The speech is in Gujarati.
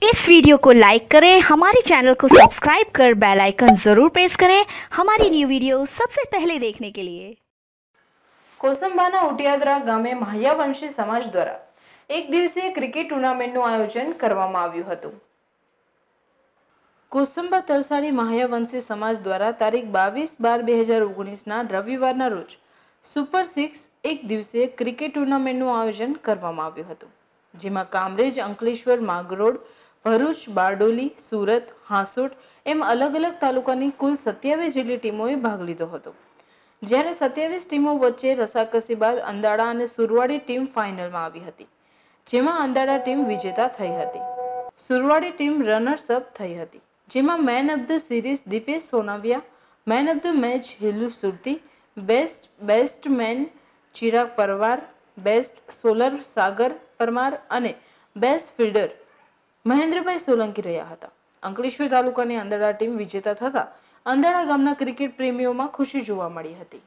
इस वीडियो को लाइक करें हमारे चैनल को सब्सक्राइब कर बेल आइकन जरूर प्रेस करें हमारी न्यू वीडियो सबसे पहले देखने के लिए કોસંબાના ઉટિયાદરા ગામે માહ્યાવંશી સમાજ દ્વારા એક દિવસીય ક્રિકેટ ટુર્નામેન્ટનું આયોજન કરવામાં આવ્યું હતું કોસંબા તરસાડી માહ્યાવંશી સમાજ દ્વારા તારીખ બાવીસ બાર બે હજાર ઓગણીસના રવિવારના રોજ સુપર સિક્સ એક દિવસીય ક્રિકેટ ટુર્નામેન્ટનું આયોજન કરવામાં આવ્યું હતું જેમાં કામરેજ અંકલેશ્વર માગરોડ ભરૂચ બારડોલી સુરત હાંસોટ એમ અલગ અલગ તાલુકાની કુલ સત્યાવીસ જેટલી ટીમોએ ભાગ લીધો હતો જ્યારે સત્યાવીસ ટીમો વચ્ચે રસાકસી બાદ અંદાડા અને સુરવાડી ટીમ ફાઇનલમાં આવી હતી જેમાં અંદાડા ટીમ વિજેતા થઈ હતી સુરવાડી ટીમ રનર્સ અપ થઈ હતી જેમાં man of the series Dipesh Sonavia man of the match Hilu Surti best best man Chirag Parvar best bowler Sagar Parmar અને બેસ્ટ ફિલ્ડર મહેન્દ્રભાઈ સોલંકી રહ્યા હતા અંકલેશ્વર તાલુકાની અંદરડા ટીમ વિજેતા થતા અંદરડા ગામના ક્રિકેટ પ્રેમીઓમાં ખુશી જોવા મળી હતી